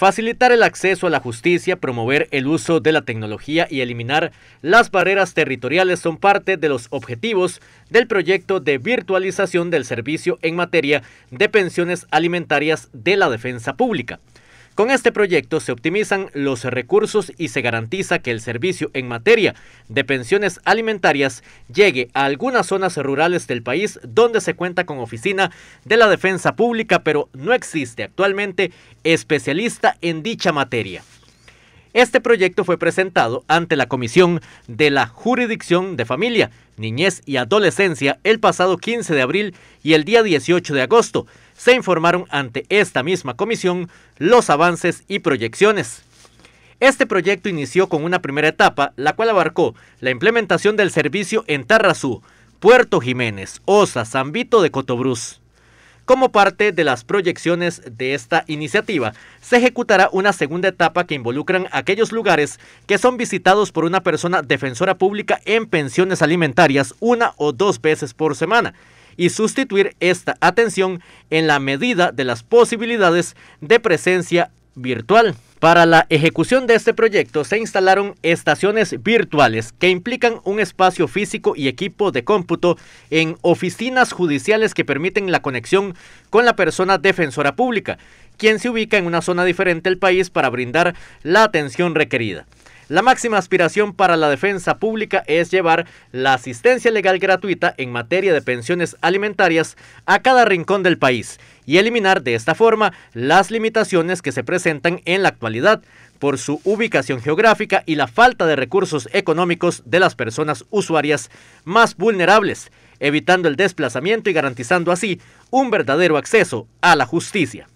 facilitar el acceso a la justicia, promover el uso de la tecnología y eliminar las barreras territoriales son parte de los objetivos del proyecto de virtualización del servicio en materia de pensiones alimentarias de la defensa pública. Con este proyecto se optimizan los recursos y se garantiza que el servicio en materia de pensiones alimentarias llegue a algunas zonas rurales del país donde se cuenta con oficina de la defensa pública, pero no existe actualmente especialista en dicha materia. Este proyecto fue presentado ante la Comisión de la Jurisdicción de Familia, Niñez y Adolescencia el pasado 15 de abril y el día 18 de agosto. Se informaron ante esta misma comisión los avances y proyecciones. Este proyecto inició con una primera etapa, la cual abarcó la implementación del servicio en Tarrazú, Puerto Jiménez, Osa, Zambito de Cotobruz. Como parte de las proyecciones de esta iniciativa, se ejecutará una segunda etapa que involucran aquellos lugares que son visitados por una persona defensora pública en pensiones alimentarias una o dos veces por semana y sustituir esta atención en la medida de las posibilidades de presencia virtual. Para la ejecución de este proyecto se instalaron estaciones virtuales que implican un espacio físico y equipo de cómputo en oficinas judiciales que permiten la conexión con la persona defensora pública, quien se ubica en una zona diferente del país para brindar la atención requerida. La máxima aspiración para la defensa pública es llevar la asistencia legal gratuita en materia de pensiones alimentarias a cada rincón del país y eliminar de esta forma las limitaciones que se presentan en la actualidad por su ubicación geográfica y la falta de recursos económicos de las personas usuarias más vulnerables, evitando el desplazamiento y garantizando así un verdadero acceso a la justicia.